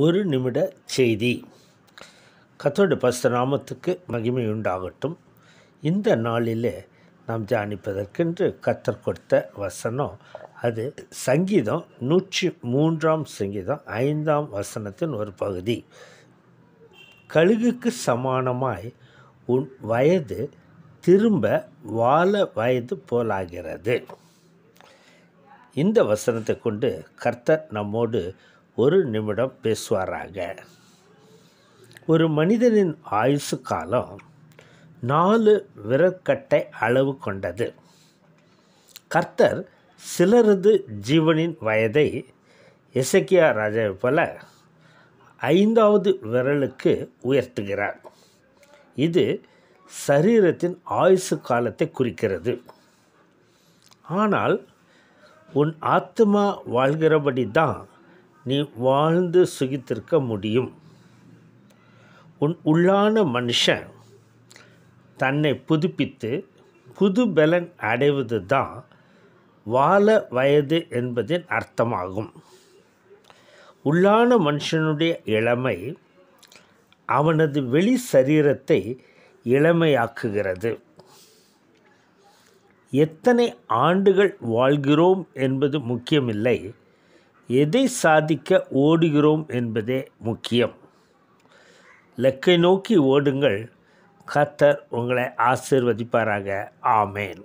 ஒரு நிமிட செய்தி கத்தோட பஸ்த நாமத்துக்கு மகிமை உண்டாகட்டும் இந்த நாளிலே நாம் தியானிப்பதற்கென்று கத்தர் கொடுத்த வசனம் அது சங்கீதம் நூற்றி மூன்றாம் சங்கீதம் ஐந்தாம் வசனத்தின் ஒரு பகுதி கழுகுக்கு சமானமாய் உன் வயது திரும்ப வாழ வயது போலாகிறது இந்த வசனத்தை கொண்டு கர்த்தர் நம்மோடு ஒரு நிமிடம் பேசுவாராக ஒரு மனிதனின் ஆயுசு காலம் நாலு விரற்கட்டை அளவு கொண்டது கர்த்தர் சிலரது ஜீவனின் வயதை இசக்கியா ராஜாவை போல ஐந்தாவது விரலுக்கு உயர்த்துகிறார் இது சரீரத்தின் ஆயுசு காலத்தை குறிக்கிறது ஆனால் உன் ஆத்மா வாழ்கிறபடி தான் நீ வாழ்ந்து சுகித்திருக்க முடியும் உன் உள்ளான மனுஷன் தன்னை புதுப்பித்து புது பலன் அடைவது தான் வாழ வயது என்பதின் அர்த்தமாகும் உள்ளான மனுஷனுடைய இளமை அவனது வெளி சரீரத்தை இளமையாக்குகிறது எத்தனை ஆண்டுகள் வாழ்கிறோம் என்பது முக்கியமில்லை எதை சாதிக்க ஓடுகிறோம் என்பதே முக்கியம் லக்கை நோக்கி ஓடுங்கள் கத்தர் உங்களை ஆசிர்வதிப்பாராக ஆமேன்